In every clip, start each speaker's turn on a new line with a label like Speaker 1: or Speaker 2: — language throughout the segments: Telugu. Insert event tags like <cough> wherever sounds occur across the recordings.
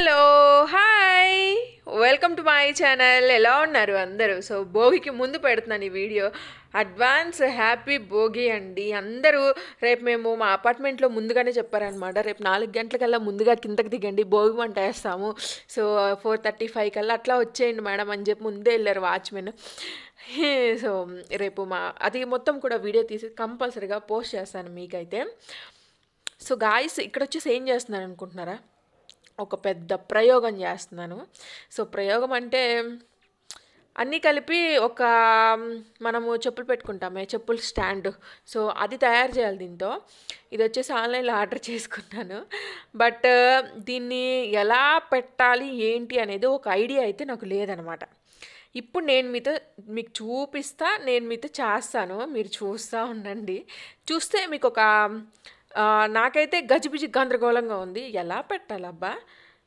Speaker 1: hello hi welcome to my channel ఎలా ఉన్నారు అందరూ సో భోగికి ముందు పెడుతున్నాను ఈ వీడియో అడ్వాన్స్ హ్యాపీ భోగి అండి అందరూ రేపు మేము మా అపార్ట్మెంట్లో ముందుగానే చెప్పారనమాట రేపు నాలుగు గంటలకల్లా ముందుగా కిందకి దిగండి భోగి వంట వేస్తాము సో ఫోర్ థర్టీ ఫైవ్ కల్లా అట్లా వచ్చేయండి మేడం అని చెప్పి ముందే వెళ్ళారు వాచ్మెన్ సో <laughs> రేపు మా అది మొత్తం కూడా వీడియో తీసి కంపల్సరీగా పోస్ట్ చేస్తాను మీకైతే సో గాయస్ ఇక్కడ వచ్చేసి ఏం చేస్తున్నారు అనుకుంటున్నారా ఒక పెద్ద ప్రయోగం చేస్తున్నాను సో ప్రయోగం అంటే అన్నీ కలిపి ఒక మనము చెప్పులు పెట్టుకుంటామే చెప్పులు స్టాండ్ సో అది తయారు చేయాలి దీంతో ఇది వచ్చేసి ఆన్లైన్లో ఆర్డర్ చేసుకున్నాను బట్ దీన్ని ఎలా పెట్టాలి ఏంటి అనేది ఒక ఐడియా అయితే నాకు లేదనమాట ఇప్పుడు నేను మీతో మీకు చూపిస్తా నేను మీతో చేస్తాను మీరు చూస్తూ ఉండండి చూస్తే మీకు ఒక నాకైతే గజిబిజి గందరగోళంగా ఉంది ఎలా పెట్టాలబ్బా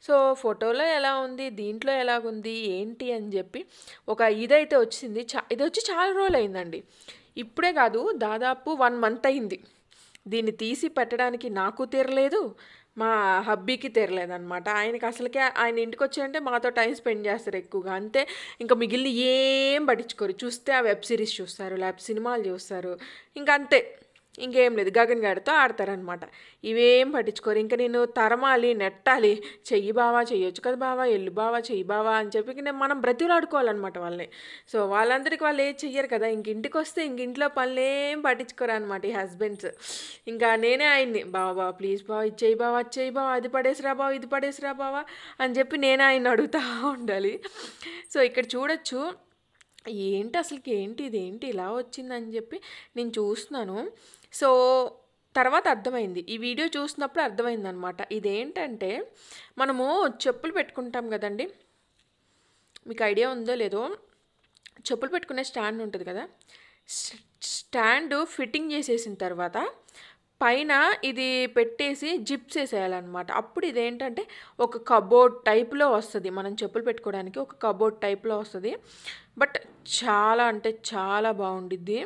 Speaker 1: సో ఫోటోలో ఎలా ఉంది దీంట్లో ఎలాగుంది ఏంటి అని చెప్పి ఒక ఇదైతే వచ్చింది చా ఇది వచ్చి చాలా రోజులు అయిందండి ఇప్పుడే కాదు దాదాపు వన్ మంత్ అయింది దీన్ని తీసి పెట్టడానికి నాకు తీరలేదు మా హబ్బీకి తెరలేదనమాట ఆయనకి అసలుకే ఆయన ఇంటికి వచ్చారంటే మాతో టైం స్పెండ్ చేస్తారు ఎక్కువగా అంతే ఇంకా మిగిలిన ఏం పట్టించుకోరు చూస్తే ఆ వెబ్ సిరీస్ చూస్తారు లేకపోతే సినిమాలు చూస్తారు ఇంకా అంతే ఇంకేం లేదు గగన్ గారితో ఆడతారనమాట ఇవేం పట్టించుకోరు ఇంకా నేను తరమాలి నెట్టాలి చెయ్యి బావా చెయ్యొచ్చు కదా బావా ఎల్లు బావా చెయ్యి బావా అని చెప్పి నేను మనం బ్రతిలాడుకోవాలన్నమాట వాళ్ళని సో వాళ్ళందరికీ వాళ్ళు ఏం చెయ్యరు కదా ఇంక ఇంటికి వస్తే ఇంక ఇంట్లో పనులు ఏం పట్టించుకోరు అనమాట ఈ హస్బెండ్స్ ఇంకా నేనే ఆయన్ని బావా బావా ప్లీజ్ బావా ఇచ్చేయి బావా చెయ్యి బావా అది పడేసిరా బావా ఇది పడేసిరా బావా అని చెప్పి నేనే ఆయన అడుగుతా ఉండాలి సో ఇక్కడ చూడొచ్చు ఏంటి అసలుకి ఏంటి ఇదేంటి ఇలా వచ్చిందని చెప్పి నేను చూస్తున్నాను సో తర్వాత అర్థమైంది ఈ వీడియో చూసినప్పుడు అర్థమైంది అనమాట ఇదేంటంటే మనము చెప్పులు పెట్టుకుంటాం కదండి మీకు ఐడియా ఉందో లేదో చెప్పులు పెట్టుకునే స్టాండ్ ఉంటుంది కదా స్టాండ్ ఫిట్టింగ్ చేసేసిన తర్వాత పైన ఇది పెట్టేసి జిప్స్ వేసేయాలన్నమాట అప్పుడు ఇదేంటంటే ఒక కబోర్డ్ టైప్లో వస్తుంది మనం చెప్పులు పెట్టుకోవడానికి ఒక కబోర్డ్ టైప్లో వస్తుంది బట్ చాలా అంటే చాలా బాగుండిద్ది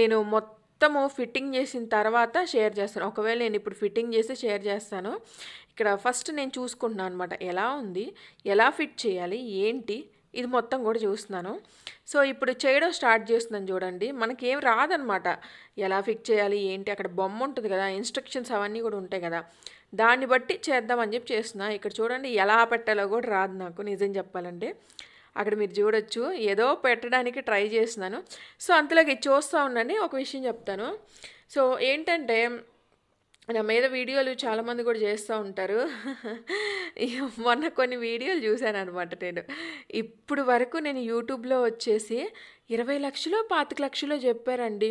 Speaker 1: నేను మొత్తం మొత్తము ఫిట్టింగ్ చేసిన తర్వాత షేర్ చేస్తాను ఒకవేళ నేను ఇప్పుడు ఫిట్టింగ్ చేసి షేర్ చేస్తాను ఇక్కడ ఫస్ట్ నేను చూసుకుంటున్నాను అనమాట ఎలా ఉంది ఎలా ఫిట్ చేయాలి ఏంటి ఇది మొత్తం కూడా చూస్తున్నాను సో ఇప్పుడు చేయడం స్టార్ట్ చేస్తున్నాను చూడండి మనకేం రాదనమాట ఎలా ఫిట్ చేయాలి ఏంటి అక్కడ బొమ్మ ఉంటుంది కదా ఇన్స్ట్రక్షన్స్ అవన్నీ కూడా ఉంటాయి కదా దాన్ని బట్టి చేద్దామని చెప్పి చేస్తున్నా ఇక్కడ చూడండి ఎలా పెట్టాలో కూడా రాదు నాకు నిజం చెప్పాలంటే అక్కడ మీరు చూడొచ్చు ఏదో పెట్టడానికి ట్రై చేస్తున్నాను సో అంతలోకి చూస్తూ ఉండండి ఒక విషయం చెప్తాను సో ఏంటంటే నా మీద వీడియోలు చాలామంది కూడా చేస్తూ ఉంటారు మొన్న కొన్ని వీడియోలు చూశాను అనమాట నేను ఇప్పుడు వరకు నేను యూట్యూబ్లో వచ్చేసి ఇరవై లక్షలు పాతిక లక్షలు చెప్పారండి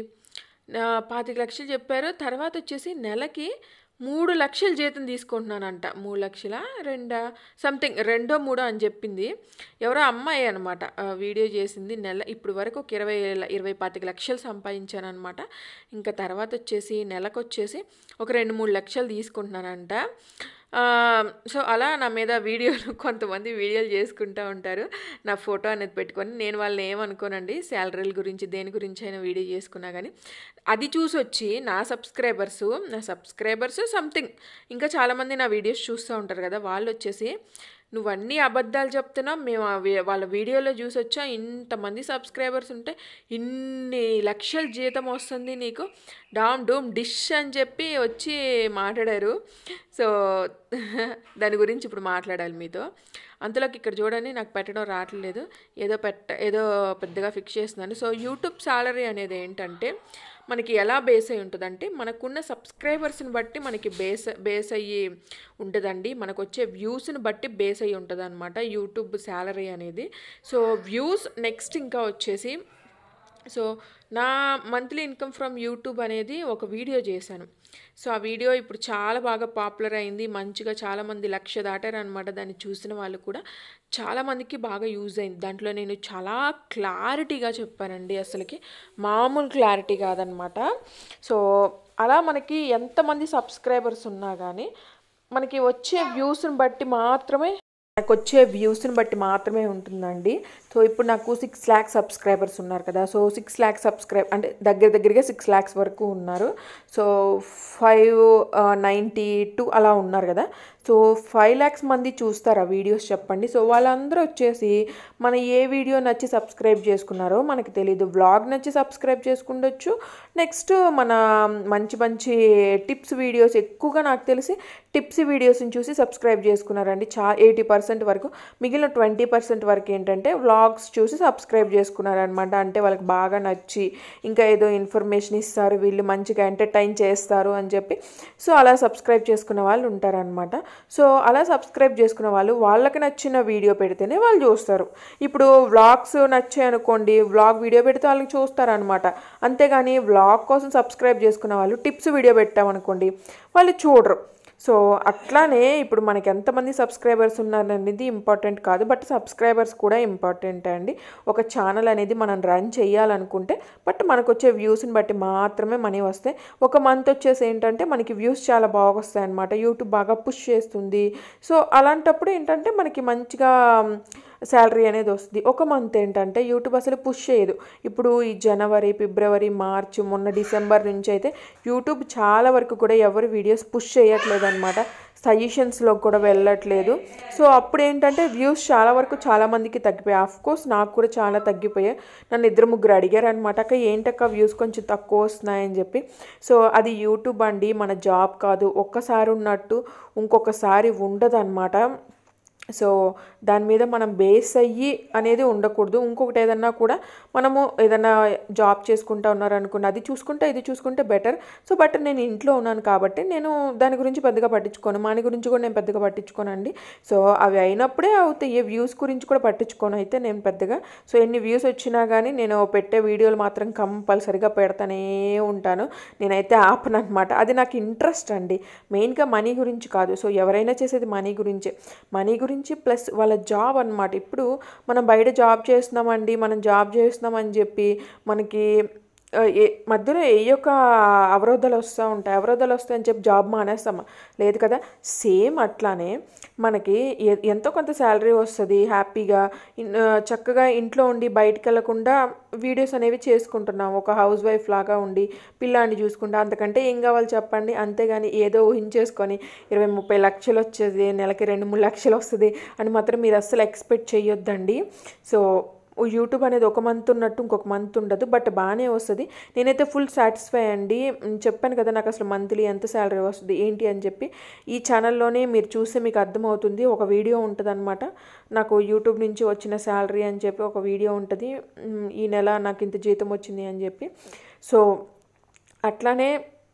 Speaker 1: పాతిక లక్షలు చెప్పారు తర్వాత వచ్చేసి నెలకి మూడు లక్షల జీతం తీసుకుంటున్నానంట మూడు లక్షల రెండా సంథింగ్ రెండో మూడో అని చెప్పింది ఎవరో అమ్మాయి అనమాట వీడియో చేసింది నెల ఇప్పుడు వరకు ఒక ఇరవై ఇరవై పాతిక లక్షలు సంపాదించానమాట ఇంకా తర్వాత వచ్చేసి నెలకు వచ్చేసి ఒక రెండు మూడు లక్షలు తీసుకుంటున్నానంట సో అలా నా మీద వీడియోలు <laughs> కొంతమంది వీడియోలు చేసుకుంటూ ఉంటారు నా ఫోటో అనేది పెట్టుకొని నేను వాళ్ళని ఏమనుకోనండి శాలరీల గురించి దేని గురించి అయినా వీడియో చేసుకున్నా కానీ అది చూసి వచ్చి నా సబ్స్క్రైబర్స్ నా సబ్స్క్రైబర్స్ సంథింగ్ ఇంకా చాలామంది నా వీడియోస్ చూస్తూ ఉంటారు కదా వాళ్ళు వచ్చేసి నువ్వన్నీ అబద్ధాలు చెప్తున్నావు మేము వాళ్ళ వీడియోలో చూసి వచ్చా ఇంతమంది సబ్స్క్రైబర్స్ ఉంటే ఇన్ని లక్షల జీతం వస్తుంది నీకు డామ్ డూమ్ డిష్ అని చెప్పి వచ్చి మాట్లాడారు సో <laughs> దాని గురించి ఇప్పుడు మాట్లాడాలి మీతో అంతలోకి ఇక్కడ చూడండి నాకు పెట్టడం రావట్లేదు ఏదో పెట్ట ఏదో పెద్దగా ఫిక్స్ చేస్తున్నాను సో యూట్యూబ్ సాలరీ అనేది ఏంటంటే మనకి ఎలా బేస్ అయి ఉంటుందంటే మనకున్న సబ్స్క్రైబర్స్ని బట్టి మనకి బేస్ బేస్ అయ్యి ఉంటుందండి మనకు వచ్చే వ్యూస్ని బట్టి బేస్ అయ్యి ఉంటుంది అనమాట యూట్యూబ్ శాలరీ అనేది సో వ్యూస్ నెక్స్ట్ ఇంకా వచ్చేసి సో నా మంత్లీ ఇన్కమ్ ఫ్రమ్ యూట్యూబ్ అనేది ఒక వీడియో చేశాను సో ఆ వీడియో ఇప్పుడు చాలా బాగా పాపులర్ అయింది మంచిగా చాలామంది లక్ష దాటారు అనమాట దాన్ని చూసిన వాళ్ళు కూడా చాలామందికి బాగా యూజ్ అయింది దాంట్లో నేను చాలా క్లారిటీగా చెప్పానండి అసలుకి మామూలు క్లారిటీ కాదనమాట సో అలా మనకి ఎంతమంది సబ్స్క్రైబర్స్ ఉన్నా కానీ మనకి వచ్చే వ్యూస్ని బట్టి మాత్రమే నాకు వచ్చే వ్యూస్ని బట్టి మాత్రమే ఉంటుందండి సో ఇప్పుడు నాకు సిక్స్ ల్యాక్స్ సబ్స్క్రైబర్స్ ఉన్నారు కదా సో సిక్స్ ల్యాక్స్ సబ్స్క్రైబ్ అంటే దగ్గర దగ్గరగా సిక్స్ ల్యాక్స్ వరకు ఉన్నారు సో ఫైవ్ నైంటీ టూ అలా ఉన్నారు కదా సో ఫైవ్ ల్యాక్స్ మంది చూస్తారు ఆ వీడియోస్ చెప్పండి సో వాళ్ళందరూ వచ్చేసి మన ఏ వీడియో నచ్చి సబ్స్క్రైబ్ చేసుకున్నారో మనకు తెలియదు బ్లాగ్ నచ్చి సబ్స్క్రైబ్ చేసుకుండొచ్చు నెక్స్ట్ మన మంచి మంచి టిప్స్ వీడియోస్ ఎక్కువగా నాకు తెలిసి టిప్స్ వీడియోస్ని చూసి సబ్స్క్రైబ్ చేసుకున్నారండి చా ఎయిటీ పర్సెంట్ పర్సెంట్ వరకు మిగిలిన ట్వంటీ పర్సెంట్ వరకు ఏంటంటే వ్లాగ్స్ చూసి సబ్స్క్రైబ్ చేసుకున్నారనమాట అంటే వాళ్ళకి బాగా నచ్చి ఇంకా ఏదో ఇన్ఫర్మేషన్ ఇస్తారు వీళ్ళు మంచిగా ఎంటర్టైన్ చేస్తారు అని చెప్పి సో అలా సబ్స్క్రైబ్ చేసుకున్న వాళ్ళు ఉంటారనమాట సో అలా సబ్స్క్రైబ్ చేసుకున్న వాళ్ళు వాళ్ళకి నచ్చిన వీడియో పెడితేనే వాళ్ళు చూస్తారు ఇప్పుడు వ్లాగ్స్ నచ్చాయి అనుకోండి వ్లాగ్ వీడియో పెడితే వాళ్ళకి చూస్తారనమాట అంతేగాని వ్లాగ్ కోసం సబ్స్క్రైబ్ చేసుకున్న వాళ్ళు టిప్స్ వీడియో పెట్టామనుకోండి వాళ్ళు చూడరు సో అట్లానే ఇప్పుడు మనకి ఎంతమంది సబ్స్క్రైబర్స్ ఉన్నారనేది ఇంపార్టెంట్ కాదు బట్ సబ్స్క్రైబర్స్ కూడా ఇంపార్టెంట్ అండి ఒక ఛానల్ అనేది మనం రన్ చేయాలనుకుంటే బట్ మనకు వచ్చే వ్యూస్ని బట్టి మాత్రమే మనీ వస్తాయి ఒక మంత్ వచ్చేసి ఏంటంటే మనకి వ్యూస్ చాలా బాగా వస్తాయి అనమాట యూట్యూబ్ బాగా పుష్ చేస్తుంది సో అలాంటప్పుడు ఏంటంటే మనకి మంచిగా శాలరీ అనేది వస్తుంది ఒక మంత్ ఏంటంటే యూట్యూబ్ అసలు పుష్ చేయదు ఇప్పుడు ఈ జనవరి ఫిబ్రవరి మార్చ్ మొన్న డిసెంబర్ నుంచి అయితే యూట్యూబ్ చాలా వరకు కూడా ఎవరు వీడియోస్ పుష్ చేయట్లేదు అనమాట సజెషన్స్లో కూడా వెళ్ళట్లేదు సో అప్పుడు ఏంటంటే వ్యూస్ చాలా వరకు చాలామందికి తగ్గిపోయాయి ఆఫ్ కోర్స్ నాకు కూడా చాలా తగ్గిపోయాయి నన్ను ఇద్దరు ముగ్గురు అడిగారు అనమాట అక్క ఏంటక్క వ్యూస్ కొంచెం తక్కువ వస్తున్నాయని చెప్పి సో అది యూట్యూబ్ అండి మన జాబ్ కాదు ఒక్కసారి ఉన్నట్టు ఇంకొకసారి ఉండదు సో దాని మీద మనం బేస్ అయ్యి అనేది ఉండకూడదు ఇంకొకటి ఏదన్నా కూడా మనము ఏదన్నా జాబ్ చేసుకుంటా ఉన్నారనుకున్న అది చూసుకుంటే ఇది చూసుకుంటే బెటర్ సో బట్ నేను ఇంట్లో ఉన్నాను కాబట్టి నేను దాని గురించి పెద్దగా పట్టించుకోను మాని గురించి కూడా నేను పెద్దగా పట్టించుకోనండి సో అవి అయినప్పుడే అవుతాయి వ్యూస్ గురించి కూడా పట్టించుకోను అయితే నేను పెద్దగా సో ఎన్ని వ్యూస్ వచ్చినా కానీ నేను పెట్టే వీడియోలు మాత్రం కంపల్సరిగా పెడతానే ఉంటాను నేనైతే ఆపను అనమాట అది నాకు ఇంట్రెస్ట్ అండి మెయిన్గా మనీ గురించి కాదు సో ఎవరైనా చేసేది మనీ గురించే మనీ గురించి గురించి ప్లస్ వాళ్ళ జాబ్ అనమాట ఇప్పుడు మనం బయట జాబ్ చేస్తున్నామండి మనం జాబ్ చేస్తున్నామని చెప్పి మనకి ఏ మధ్యలో ఏ యొక్క అవరోధాలు వస్తూ ఉంటాయి అవరోధాలు వస్తాయని చెప్పి జాబ్ మానేస్తామా లేదు కదా సేమ్ అట్లానే మనకి ఎంతో కొంత శాలరీ వస్తుంది హ్యాపీగా చక్కగా ఇంట్లో ఉండి బయటకు వెళ్ళకుండా వీడియోస్ అనేవి చేసుకుంటున్నాం ఒక హౌస్ వైఫ్ లాగా ఉండి పిల్లాన్ని చూసుకుంటా అంతకంటే ఏం కావాలి చెప్పండి అంతేగాని ఏదో ఊహించేసుకొని ఇరవై ముప్పై లక్షలు వచ్చేది నెలకి రెండు మూడు లక్షలు వస్తుంది అని మాత్రం మీరు అస్సలు ఎక్స్పెక్ట్ చేయొద్దండి సో యూట్యూబ్ అనేది ఒక మంత్ ఉన్నట్టు ఇంకొక మంత్ ఉండదు బట్ బాగానే వస్తుంది నేనైతే ఫుల్ సాటిస్ఫై అండి చెప్పాను కదా నాకు అసలు మంత్లీ ఎంత శాలరీ వస్తుంది ఏంటి అని చెప్పి ఈ ఛానల్లోనే మీరు చూస్తే మీకు అర్థమవుతుంది ఒక వీడియో ఉంటుందన్నమాట నాకు యూట్యూబ్ నుంచి వచ్చిన శాలరీ అని చెప్పి ఒక వీడియో ఉంటుంది ఈ నెల నాకు ఇంత జీతం వచ్చింది అని చెప్పి సో అట్లానే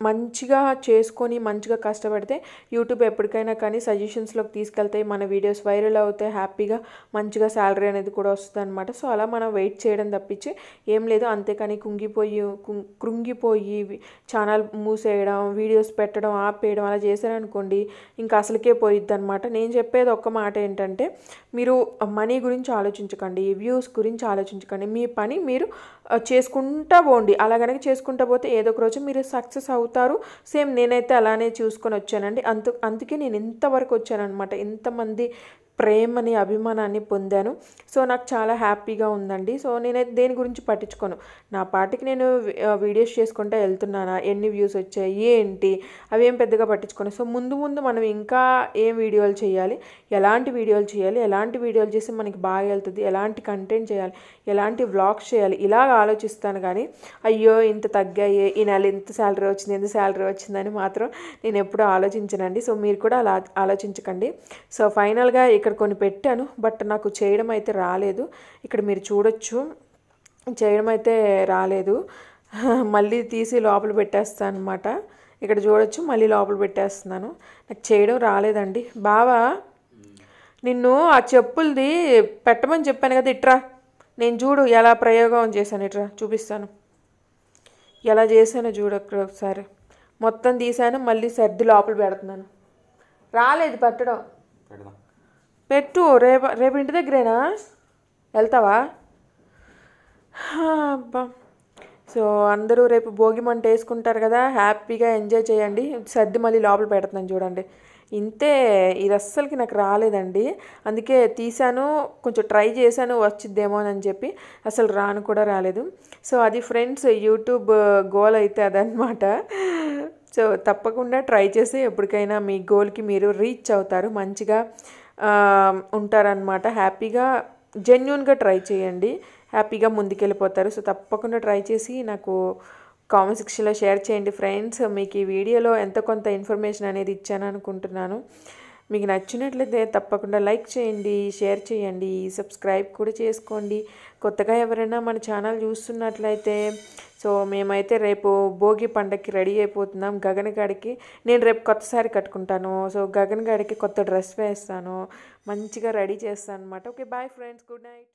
Speaker 1: మంచిగా చేసుకొని మంచిగా కష్టపడితే యూట్యూబ్ ఎప్పటికైనా కానీ సజెషన్స్లోకి తీసుకెళ్తాయి మన వీడియోస్ వైరల్ అవుతాయి హ్యాపీగా మంచిగా శాలరీ అనేది కూడా వస్తుంది సో అలా మనం వెయిట్ చేయడం తప్పించి ఏం లేదు అంతేకాని కుంగిపోయి కృంగిపోయి ఛానల్ మూసేయడం వీడియోస్ పెట్టడం ఆపేయడం అలా చేశారనుకోండి ఇంకా అసలుకే పోయిద్ది అనమాట నేను చెప్పేది ఒక్క మాట ఏంటంటే మీరు మనీ గురించి ఆలోచించకండి వ్యూస్ గురించి ఆలోచించకండి మీ పని మీరు చేసుకుంటా పోండి అలా కనుక చేసుకుంటా పోతే ఏదో ఒక రోజు మీరు సక్సెస్ అవుతారు అవుతారు సేమ్ నేనైతే అలానే చూసుకొని వచ్చానండి అందు అందుకే నేను ఇంతవరకు వచ్చానమాట ఇంతమంది ప్రేమని అభిమానాన్ని పొందాను సో నాకు చాలా హ్యాపీగా ఉందండి సో నేను దేని గురించి పట్టించుకోను నా పాటికి నేను వీడియోస్ చేసుకుంటా వెళ్తున్నానా ఎన్ని వ్యూస్ వచ్చాయి ఏంటి అవి ఏం పెద్దగా పట్టించుకోను సో ముందు ముందు మనం ఇంకా ఏం వీడియోలు చేయాలి ఎలాంటి వీడియోలు చేయాలి ఎలాంటి వీడియోలు చేసి మనకి బాగా వెళ్తుంది ఎలాంటి కంటెంట్ చేయాలి ఎలాంటి వ్లాగ్స్ చేయాలి ఇలా ఆలోచిస్తాను కానీ అయ్యో ఇంత తగ్గాయి ఈ నెల ఎంత శాలరీ వచ్చింది ఎంత శాలరీ వచ్చిందని మాత్రం నేను ఎప్పుడూ ఆలోచించనండి సో మీరు కూడా అలా ఆలోచించకండి సో ఫైనల్గా ఇక్కడ కొన్ని పెట్టాను బట్ నాకు చేయడం అయితే రాలేదు ఇక్కడ మీరు చూడొచ్చు చేయడం అయితే రాలేదు <laughs> మళ్ళీ తీసి లోపల పెట్టేస్తాను అనమాట ఇక్కడ చూడొచ్చు మళ్ళీ లోపల పెట్టేస్తున్నాను నాకు చేయడం రాలేదండి బావా నిన్ను ఆ చెప్పులది పెట్టమని చెప్పాను కదా ఇట్రా నేను చూడు ఎలా ప్రయోగం చేశాను ఇట్రా చూపిస్తాను ఎలా చేశాను చూడు ఒకసారి మొత్తం తీసాను మళ్ళీ సర్ది లోపల పెడుతున్నాను రాలేదు పెట్టడం పెట్టు రేపు రేపు ఇంటి దగ్గరేనా వెళ్తావా అబ్బా సో అందరూ రేపు భోగి మంట వేసుకుంటారు కదా హ్యాపీగా ఎంజాయ్ చేయండి సర్ది మళ్ళీ లోపల పెడతాను చూడండి ఇంతే ఇది అస్సలకి నాకు రాలేదండి అందుకే తీసాను కొంచెం ట్రై చేశాను వచ్చిద్దేమో అని చెప్పి అసలు రాను కూడా రాలేదు సో అది ఫ్రెండ్స్ యూట్యూబ్ గోల్ అయితే అదనమాట సో తప్పకుండా ట్రై చేసి ఎప్పటికైనా మీ గోల్కి మీరు రీచ్ అవుతారు మంచిగా ఉంటారనమాట హ్యాపీగా జెన్యున్గా ట్రై చేయండి హ్యాపీగా ముందుకెళ్ళిపోతారు సో తప్పకుండా ట్రై చేసి నాకు కామెంట్ సెక్షన్లో షేర్ చేయండి ఫ్రెండ్స్ మీకు ఈ వీడియోలో ఎంత కొంత ఇన్ఫర్మేషన్ అనేది ఇచ్చాను అనుకుంటున్నాను మీకు నచ్చినట్లయితే తప్పకుండా లైక్ చేయండి షేర్ చేయండి సబ్స్క్రైబ్ కూడా చేసుకోండి కొత్తగా ఎవరైనా మన ఛానల్ చూస్తున్నట్లయితే సో మేమైతే రేపు భోగి పండగకి రెడీ అయిపోతున్నాం గగన్ గడికి నేను రేపు కొత్త సారి కట్టుకుంటాను సో గగన్ గడికి కొత్త డ్రెస్ వేస్తాను మంచిగా రెడీ చేస్తాను అనమాట okay bye friends good night